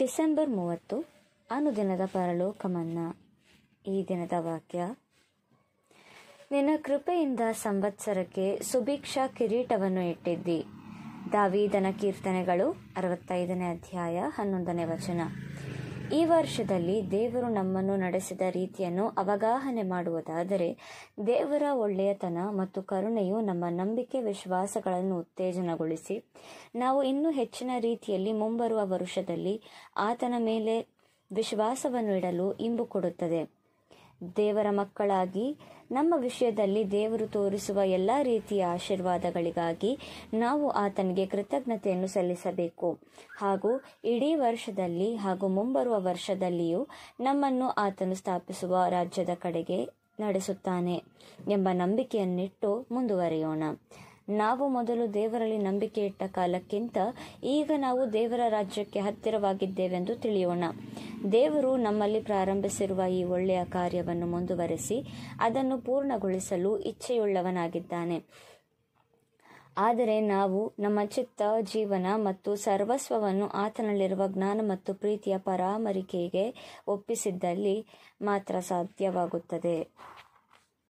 December ಮೂವತ್ತು ಅನುದಿನದ ಪರಲೋಕಮನ್ನ ಈ ದಿನದ ವಾಕ್ಯ ನಿನ್ನ ಕೃಪೆಯಿಂದ ಸಂವತ್ಸರಕ್ಕೆ ಸುಭಿಕ್ಷಾ ಕಿರೀಟವನ್ನು ಇಟ್ಟಿದ್ದಿ ದಾವಿದನ ಕೀರ್ತನೆಗಳು ಅರವತ್ತೈದನೇ ಅಧ್ಯಾಯ ಹನ್ನೊಂದನೇ ವಚನ ಈ ವರ್ಷದಲ್ಲಿ ದೇವರು ನಮ್ಮನ್ನು ನಡೆಸಿದ ರೀತಿಯನ್ನು ಅವಗಾಹನೆ ಮಾಡುವುದಾದರೆ ದೇವರ ಒಳ್ಳೆಯತನ ಮತ್ತು ಕರುಣೆಯು ನಮ್ಮ ನಂಬಿಕೆ ವಿಶ್ವಾಸಗಳನ್ನು ಉತ್ತೇಜನಗೊಳಿಸಿ ನಾವು ಇನ್ನೂ ಹೆಚ್ಚಿನ ರೀತಿಯಲ್ಲಿ ಮುಂಬರುವ ವರುಷದಲ್ಲಿ ಆತನ ಮೇಲೆ ವಿಶ್ವಾಸವನ್ನು ಇಡಲು ಇಂಬು ಕೊಡುತ್ತದೆ ದೇವರ ಮಕ್ಕಳಾಗಿ ನಮ್ಮ ವಿಷಯದಲ್ಲಿ ದೇವರು ತೋರಿಸುವ ಎಲ್ಲ ರೀತಿಯ ಆಶೀರ್ವಾದಗಳಿಗಾಗಿ ನಾವು ಆತನಿಗೆ ಕೃತಜ್ಞತೆಯನ್ನು ಸಲ್ಲಿಸಬೇಕು ಹಾಗೂ ಇಡೀ ವರ್ಷದಲ್ಲಿ ಹಾಗೂ ಮುಂಬರುವ ವರ್ಷದಲ್ಲಿಯೂ ನಮ್ಮನ್ನು ಆತನು ಸ್ಥಾಪಿಸುವ ರಾಜ್ಯದ ಕಡೆಗೆ ನಡೆಸುತ್ತಾನೆ ಎಂಬ ನಂಬಿಕೆಯನ್ನಿಟ್ಟು ಮುಂದುವರಿಯೋಣ ನಾವು ಮೊದಲು ದೇವರಲ್ಲಿ ನಂಬಿಕೆ ಇಟ್ಟ ಕಾಲಕ್ಕಿಂತ ಈಗ ನಾವು ದೇವರ ರಾಜ್ಯಕ್ಕೆ ಹತ್ತಿರವಾಗಿದ್ದೇವೆಂದು ತಿಳಿಯೋಣ ದೇವರು ನಮ್ಮಲ್ಲಿ ಪ್ರಾರಂಭಿಸಿರುವ ಈ ಒಳ್ಳೆಯ ಕಾರ್ಯವನ್ನು ಮುಂದುವರೆಸಿ ಅದನ್ನು ಪೂರ್ಣಗೊಳಿಸಲು ಇಚ್ಛೆಯುಳ್ಳವನಾಗಿದ್ದಾನೆ ಆದರೆ ನಾವು ನಮ್ಮ ಚಿತ್ತ ಜೀವನ ಮತ್ತು ಸರ್ವಸ್ವವನ್ನು ಆತನಲ್ಲಿರುವ ಜ್ಞಾನ ಮತ್ತು ಪ್ರೀತಿಯ ಪರಾಮರಿಕೆಗೆ ಒಪ್ಪಿಸಿದ್ದಲ್ಲಿ ಮಾತ್ರ ಸಾಧ್ಯವಾಗುತ್ತದೆ